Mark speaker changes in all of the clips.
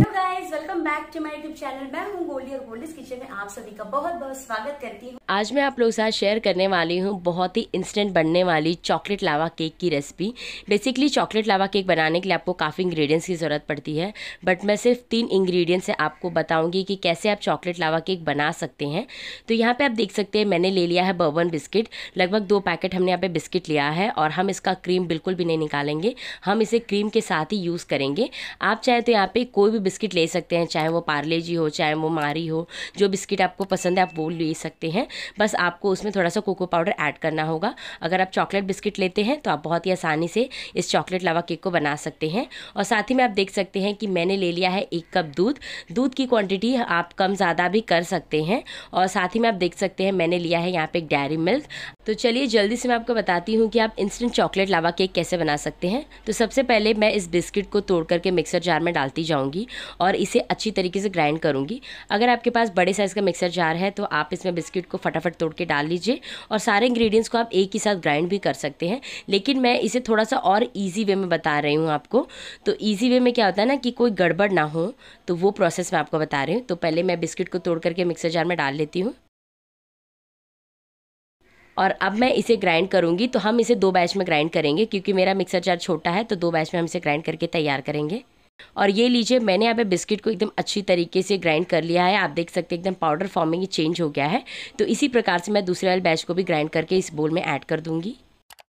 Speaker 1: Bye. Back to my YouTube channel मैं हूँ गोली और किचन में आप सभी का बहुत बहुत स्वागत करती हूँ आज मैं आप के साथ शेयर करने वाली हूँ बहुत ही इंस्टेंट बनने वाली चॉकलेट लावा केक की recipe basically chocolate lava cake बनाने के लिए आपको काफ़ी इंग्रेडिएंट्स की ज़रूरत पड़ती है बट मैं सिर्फ तीन इंग्रेडिएंट्स से आपको बताऊंगी कि कैसे आप चॉकलेट लावा केक बना सकते हैं तो यहाँ पर आप देख सकते हैं मैंने ले लिया है बर्बन बिस्किट लगभग दो पैकेट हमने यहाँ पर बिस्किट लिया है और हम इसका क्रीम बिल्कुल भी नहीं निकालेंगे हम इसे क्रीम के साथ ही यूज़ करेंगे आप चाहे तो यहाँ पर कोई भी बिस्किट ले सकते हैं चाहे वो पार्ले जी हो चाहे वो मारी हो जो बिस्किट आपको पसंद है आप वो ले सकते हैं बस आपको उसमें थोड़ा सा कोको पाउडर ऐड करना होगा अगर आप चॉकलेट बिस्किट लेते हैं तो आप बहुत ही आसानी से इस चॉकलेट लावा केक को बना सकते हैं और साथ ही में आप देख सकते हैं कि मैंने ले लिया है एक कप दूध दूध की क्वान्टिटी आप कम ज़्यादा भी कर सकते हैं और साथ ही में आप देख सकते हैं मैंने लिया है यहाँ पे एक डायरी मिल्क तो चलिए जल्दी से मैं आपको बताती हूँ कि आप इंस्टेंट चॉकलेट लावा केक कैसे बना सकते हैं तो सबसे पहले मैं इस बिस्किट को तोड़ करके मिक्सर जार में डालती जाऊँगी और इसे अच्छी तरीके से ग्राइंड करूँगी अगर आपके पास बड़े साइज़ का मिक्सर जार है तो आप इसमें बिस्किट को फटाफट तोड़ के डाल लीजिए और सारे इंग्रीडियंट्स को आप एक ही साथ ग्राइंड भी कर सकते हैं लेकिन मैं इसे थोड़ा सा और ईजी वे में बता रही हूँ आपको तो ईजी वे में क्या होता है ना कि कोई गड़बड़ ना हो तो वो प्रोसेस मैं आपको बता रही हूँ तो पहले मैं बिस्किट को तोड़ करके मिक्सर जार में डाल लेती हूँ और अब मैं इसे ग्राइंड करूँगी तो हम इसे दो बैच में ग्राइंड करेंगे क्योंकि मेरा मिक्सर जार छोटा है तो दो बैच में हम इसे ग्राइंड करके तैयार करेंगे और ये लीजिए मैंने यहाँ पे बिस्किट को एकदम अच्छी तरीके से ग्राइंड कर लिया है आप देख सकते हैं एकदम पाउडर फॉर्मिंग चेंज हो गया है तो इसी प्रकार से मैं दूसरे वाले बैच को भी ग्राइंड करके इस बोल में ऐड कर दूँगी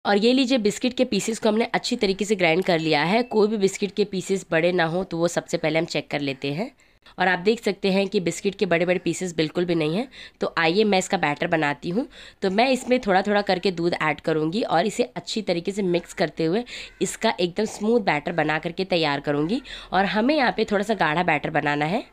Speaker 1: और ये लीजिए बिस्किट के पीसेस को हमने अच्छी तरीके से ग्राइंड कर लिया है कोई भी बिस्किट के पीसेस बड़े ना हो तो वो सबसे पहले हम चेक कर लेते हैं और आप देख सकते हैं कि बिस्किट के बड़े बड़े पीसेस बिल्कुल भी नहीं हैं तो आइए मैं इसका बैटर बनाती हूँ तो मैं इसमें थोड़ा थोड़ा करके दूध ऐड करूँगी और इसे अच्छी तरीके से मिक्स करते हुए इसका एकदम स्मूथ बैटर बना करके तैयार करूँगी और हमें यहाँ पर थोड़ा सा गाढ़ा बैटर बनाना है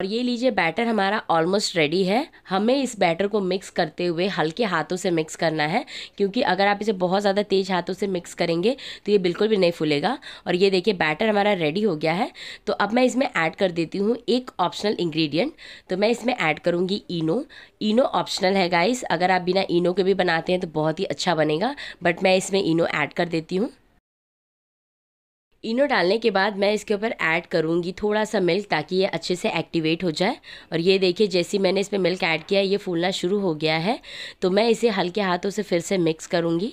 Speaker 1: और ये लीजिए बैटर हमारा ऑलमोस्ट रेडी है हमें इस बैटर को मिक्स करते हुए हल्के हाथों से मिक्स करना है क्योंकि अगर आप इसे बहुत ज़्यादा तेज़ हाथों से मिक्स करेंगे तो ये बिल्कुल भी नहीं फूलेगा और ये देखिए बैटर हमारा रेडी हो गया है तो अब मैं इसमें ऐड कर देती हूँ एक ऑप्शनल इंग्रेडिएंट तो मैं इसमें ऐड करूँगी इनो इनो ऑप्शनल है गाइस अगर आप बिना इनो के भी बनाते हैं तो बहुत ही अच्छा बनेगा बट मैं इसमें इनो ऐड कर देती हूँ इनो डालने के बाद मैं इसके ऊपर ऐड करूँगी थोड़ा सा मिल्क ताकि ये अच्छे से एक्टिवेट हो जाए और ये देखिए जैसे मैंने इसमें मिल्क ऐड किया ये फूलना शुरू हो गया है तो मैं इसे हल्के हाथों से फिर से मिक्स करूँगी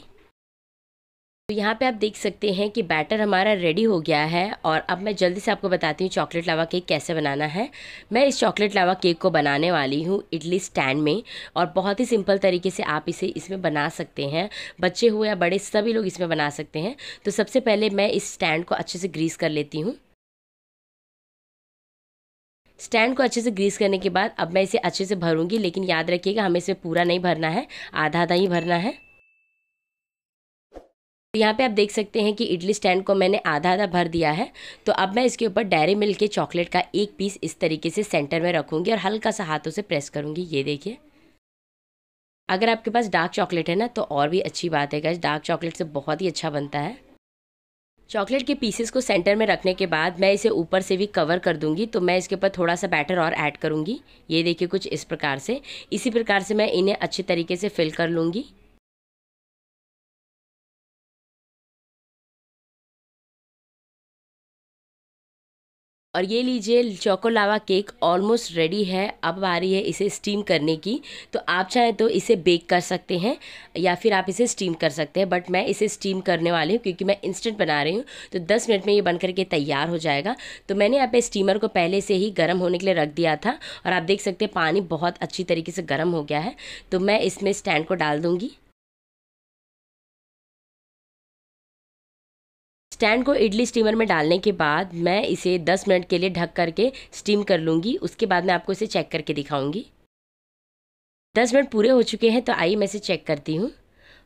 Speaker 1: तो यहाँ पे आप देख सकते हैं कि बैटर हमारा रेडी हो गया है और अब मैं जल्दी से आपको बताती हूँ चॉकलेट लावा केक कैसे बनाना है मैं इस चॉकलेट लावा केक को बनाने वाली हूँ इडली स्टैंड में और बहुत ही सिंपल तरीके से आप इसे इसमें बना सकते हैं बच्चे हुए या बड़े सभी लोग इसमें बना सकते हैं तो सबसे पहले मैं इस स्टैंड को अच्छे से ग्रीस कर लेती हूँ स्टैंड को अच्छे से ग्रीस करने के बाद अब मैं इसे अच्छे से भरूंगी लेकिन याद रखिएगा हमें इसमें पूरा नहीं भरना है आधा आधा ही भरना है यहाँ पे आप देख सकते हैं कि इडली स्टैंड को मैंने आधा आधा भर दिया है तो अब मैं इसके ऊपर डायरी मिल्क के चॉकलेट का एक पीस इस तरीके से सेंटर में रखूँगी और हल्का सा हाथों से प्रेस करूँगी ये देखिए अगर आपके पास डार्क चॉकलेट है ना तो और भी अच्छी बात है गैस डार्क चॉकलेट से बहुत ही अच्छा बनता है चॉकलेट के पीसेस को सेंटर में रखने के बाद मैं इसे ऊपर से भी कवर कर दूंगी तो मैं इसके ऊपर थोड़ा सा बैटर और ऐड करूंगी ये देखिए कुछ इस प्रकार से इसी प्रकार से मैं इन्हें अच्छे तरीके से फिल कर लूँगी और ये लीजिए चोकोलावा केक ऑलमोस्ट रेडी है अब आ रही है इसे स्टीम करने की तो आप चाहें तो इसे बेक कर सकते हैं या फिर आप इसे स्टीम कर सकते हैं बट मैं इसे स्टीम करने वाली हूँ क्योंकि मैं इंस्टेंट बना रही हूँ तो दस मिनट में ये बन करके तैयार हो जाएगा तो मैंने यहाँ पे स्टीमर को पहले से ही गर्म होने के लिए रख दिया था और आप देख सकते हैं पानी बहुत अच्छी तरीके से गर्म हो गया है तो मैं इसमें स्टैंड को डाल दूँगी स्टैंड को इडली स्टीमर में डालने के बाद मैं इसे 10 मिनट के लिए ढक करके स्टीम कर लूँगी उसके बाद मैं आपको इसे चेक करके दिखाऊँगी 10 मिनट पूरे हो चुके हैं तो आइए मैं इसे चेक करती हूँ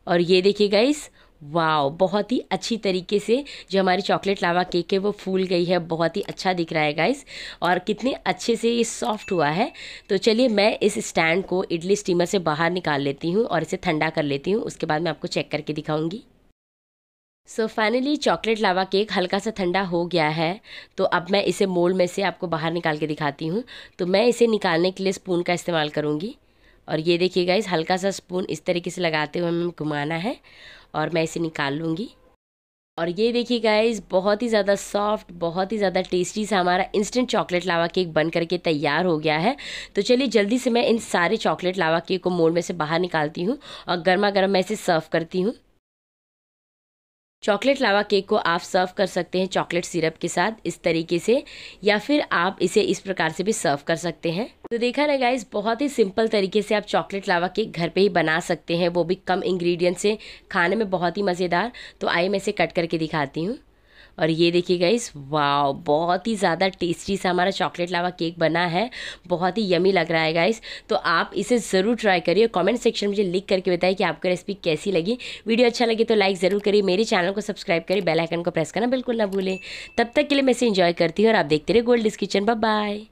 Speaker 1: और ये देखिए गाइस वाओ बहुत ही अच्छी तरीके से जो हमारी चॉकलेट लावा केक है वो फूल गई है बहुत ही अच्छा दिख रहा है गाइस और कितने अच्छे से ये सॉफ्ट हुआ है तो चलिए मैं इस स्टैंड को इडली स्टीमर से बाहर निकाल लेती हूँ और इसे ठंडा कर लेती हूँ उसके बाद मैं आपको चेक करके दिखाऊँगी so finally chocolate lava cake हल्का सा ठंडा हो गया है तो अब मैं इसे मोल्ड में से आपको बाहर निकाल के दिखाती हूँ तो मैं इसे निकालने के लिए स्पून का इस्तेमाल करूँगी और ये देखिएगा इस हल्का सा स्पून इस तरीके से लगाते हुए हमें घुमाना है और मैं इसे निकाल लूँगी और ये देखिए गाइज बहुत ही ज़्यादा सॉफ्ट बहुत ही ज़्यादा टेस्टी सा हमारा इंस्टेंट चॉकलेट लावा केक बन करके तैयार हो गया है तो चलिए जल्दी से मैं इन सारे चॉकलेट लावा केक को मोल में से बाहर निकालती हूँ और गर्मा गर्म मैं इसे सर्व करती हूँ चॉकलेट लावा केक को आप सर्व कर सकते हैं चॉकलेट सिरप के साथ इस तरीके से या फिर आप इसे इस प्रकार से भी सर्व कर सकते हैं तो देखा ना गाइज बहुत ही सिंपल तरीके से आप चॉकलेट लावा केक घर पे ही बना सकते हैं वो भी कम इंग्रेडिएंट से खाने में बहुत ही मज़ेदार तो आइए मैं इसे कट करके दिखाती हूँ और ये देखिए गाइस वाह बहुत ही ज़्यादा टेस्टी सा हमारा चॉकलेट लावा केक बना है बहुत ही यमी लग रहा है गाइस तो आप इसे ज़रूर ट्राई करिए कमेंट सेक्शन में मुझे लिख करके बताइए कि आपको रेसिपी कैसी लगी वीडियो अच्छा लगे तो लाइक ज़रूर करिए मेरे चैनल को सब्सक्राइब करिए बेलाइकन को प्रेस करना बिल्कुल ना भूलें तब तक के लिए मैं इसे इन्जॉय करती हूँ और आप देखते रहे गोल्ड किचन बाय